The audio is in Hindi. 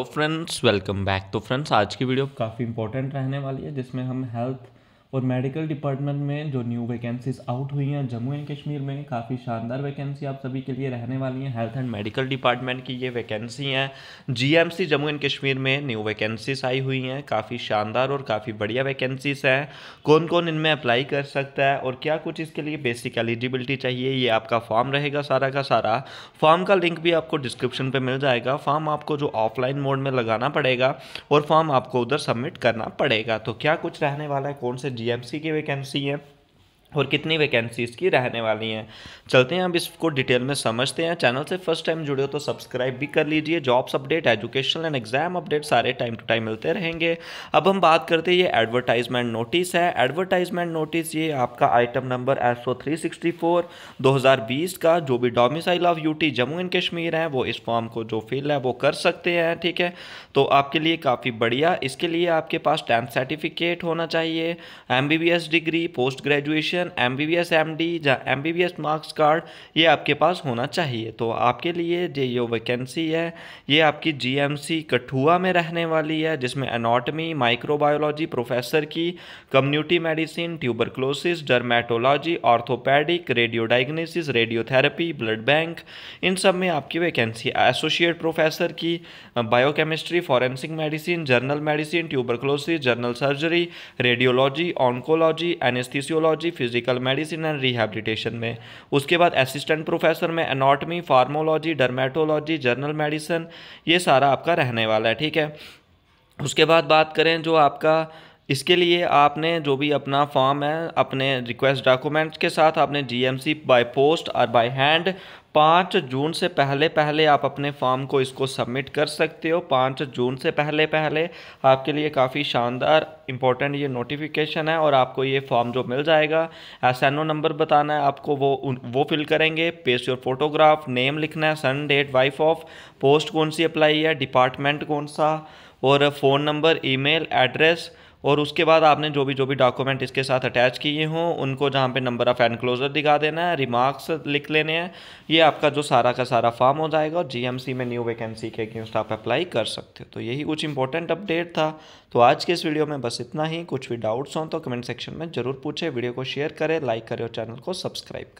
तो फ्रेंड्स वेलकम बैक तो फ्रेंड्स आज की वीडियो काफ़ी इंपॉर्टेंट रहने वाली है जिसमें हम हेल्थ और मेडिकल डिपार्टमेंट में जो न्यू वैकेंसीज आउट हुई हैं जम्मू एंड कश्मीर में काफ़ी शानदार वैकेंसी आप सभी के लिए रहने वाली हैं हेल्थ एंड मेडिकल डिपार्टमेंट की ये वैकेंसी हैं जीएमसी जम्मू एंड कश्मीर में न्यू वैकेंसीज आई हुई हैं काफ़ी शानदार और काफ़ी बढ़िया वैकेंसीज हैं कौन कौन इनमें अप्लाई कर सकता है और क्या कुछ इसके लिए बेसिक एलिजिबिलिटी चाहिए ये आपका फॉर्म रहेगा सारा का सारा फॉर्म का लिंक भी आपको डिस्क्रिप्शन पर मिल जाएगा फॉर्म आपको जो ऑफलाइन मोड में लगाना पड़ेगा और फॉर्म आपको उधर सबमिट करना पड़ेगा तो क्या कुछ रहने वाला है कौन से जी एम सी की वैकेंसी है और कितनी वैकेंसीज़ की रहने वाली हैं चलते हैं अब इसको डिटेल में समझते हैं चैनल से फर्स्ट टाइम जुड़े हो तो सब्सक्राइब भी कर लीजिए jobs update education and exam update सारे टाइम टू टाइम मिलते रहेंगे अब हम बात करते हैं ये एडवर्टाइजमेंट नोटिस है एडवर्टाइजमेंट नोटिस ये आपका item number S O three sixty four दो हज़ार बीस का जो भी domicile of U Jammu and Kashmir है वो इस फॉर्म को जो फिल है वो कर सकते हैं ठीक है तो आपके लिए काफ़ी बढ़िया इसके लिए आपके पास टेंथ सर्टिफिकेट होना चाहिए M B B S degree post graduation qualification M B B S M D या M B B S marks card ये आपके पास होना चाहिए तो आपके लिए जो ये वैकेंसी है ये आपकी जी एम सी कठुआ में रहने वाली है जिसमें एनाटमी माइक्रोबायोलॉजी प्रोफेसर की community medicine tuberculosis dermatology orthopaedic radio diagnosis radiotherapy blood bank इन सब में आपकी वैकेंसी एसोसिएट प्रोफेसर की biochemistry forensic medicine general medicine tuberculosis general surgery radiology oncology anaesthesiology physical medicine and rehabilitation में उसके बाद असिस्टेंट प्रोफेसर में anatomy pharmacology dermatology general medicine ये सारा आपका रहने वाला है ठीक है उसके बाद बात करें जो आपका इसके लिए आपने जो भी अपना फॉर्म है अपने रिक्वेस्ट डॉक्यूमेंट्स के साथ आपने जीएमसी बाय पोस्ट और बाय हैंड पाँच जून से पहले पहले आप अपने फॉर्म को इसको सबमिट कर सकते हो पाँच जून से पहले पहले आपके लिए काफ़ी शानदार इंपॉर्टेंट ये नोटिफिकेशन है और आपको ये फॉर्म जो मिल जाएगा एस एन ओ नंबर बताना है आपको वो वो फिल करेंगे पेश योर फोटोग्राफ नेम लिखना है son date wife of post कौन सी अप्लाई है डिपार्टमेंट कौन सा और फ़ोन नंबर ईमेल एड्रेस और उसके बाद आपने जो भी जो भी डॉक्यूमेंट इसके साथ अटैच किए हों उनको जहाँ पे नंबर ऑफ़ एनक्लोज़र दिखा देना है रिमार्क्स लिख लेने हैं ये आपका जो सारा का सारा फॉर्म हो जाएगा और जी में न्यू वैकेंसी के अगेंस्ट आप अप्लाई कर सकते हो तो यही कुछ इंपॉर्टेंट अपडेट था तो आज के इस वीडियो में बस इतना ही कुछ भी डाउट्स हों तो कमेंट सेक्शन में ज़रूर पूछें वीडियो को शेयर करें लाइक करें और चैनल को सब्सक्राइब करें